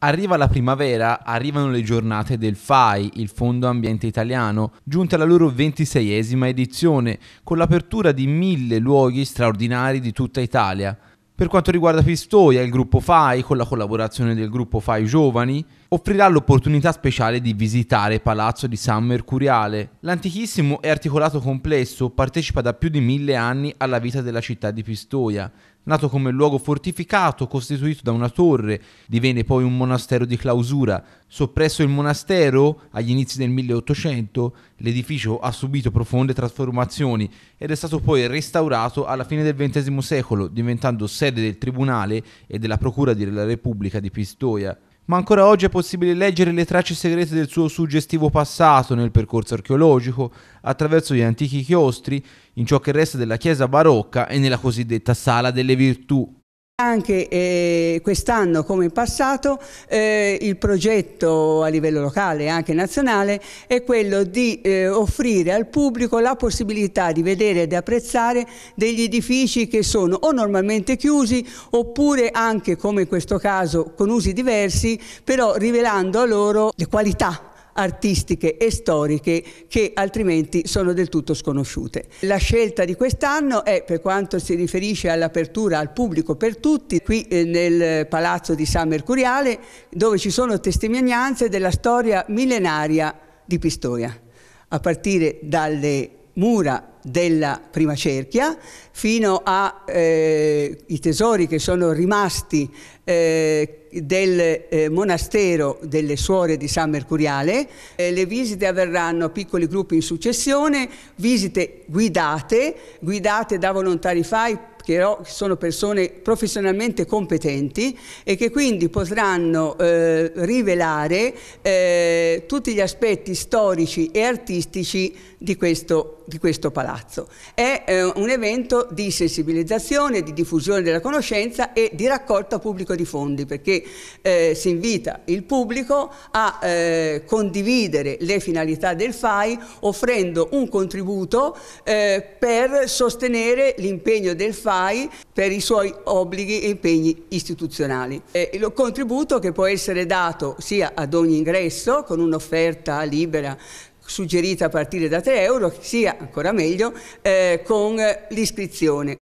Arriva la primavera, arrivano le giornate del FAI, il Fondo Ambiente Italiano, giunta alla loro ventiseiesima edizione, con l'apertura di mille luoghi straordinari di tutta Italia. Per quanto riguarda Pistoia, il gruppo FAI, con la collaborazione del gruppo FAI Giovani, offrirà l'opportunità speciale di visitare Palazzo di San Mercuriale. L'antichissimo e articolato complesso partecipa da più di mille anni alla vita della città di Pistoia. Nato come luogo fortificato costituito da una torre, divenne poi un monastero di clausura. Soppresso il monastero agli inizi del 1800, l'edificio ha subito profonde trasformazioni ed è stato poi restaurato alla fine del XX secolo, diventando sede del Tribunale e della Procura della Repubblica di Pistoia ma ancora oggi è possibile leggere le tracce segrete del suo suggestivo passato nel percorso archeologico, attraverso gli antichi chiostri, in ciò che resta della chiesa barocca e nella cosiddetta Sala delle Virtù. Anche eh, quest'anno, come in passato, eh, il progetto a livello locale e anche nazionale è quello di eh, offrire al pubblico la possibilità di vedere ed apprezzare degli edifici che sono o normalmente chiusi oppure anche, come in questo caso, con usi diversi, però rivelando a loro le qualità artistiche e storiche che altrimenti sono del tutto sconosciute. La scelta di quest'anno è per quanto si riferisce all'apertura al pubblico per tutti qui eh, nel Palazzo di San Mercuriale dove ci sono testimonianze della storia millenaria di Pistoia a partire dalle mura della prima cerchia fino ai eh, tesori che sono rimasti eh, del eh, monastero delle suore di San Mercuriale. Eh, le visite avverranno a piccoli gruppi in successione, visite guidate, guidate da volontari FAI che sono persone professionalmente competenti e che quindi potranno eh, rivelare eh, tutti gli aspetti storici e artistici di questo, di questo palazzo. È eh, un evento di sensibilizzazione, di diffusione della conoscenza e di raccolta pubblico di fondi perché eh, si invita il pubblico a eh, condividere le finalità del FAI offrendo un contributo eh, per sostenere l'impegno del FAI fai per i suoi obblighi e impegni istituzionali. E lo contributo che può essere dato sia ad ogni ingresso con un'offerta libera suggerita a partire da 3 euro, sia ancora meglio eh, con l'iscrizione.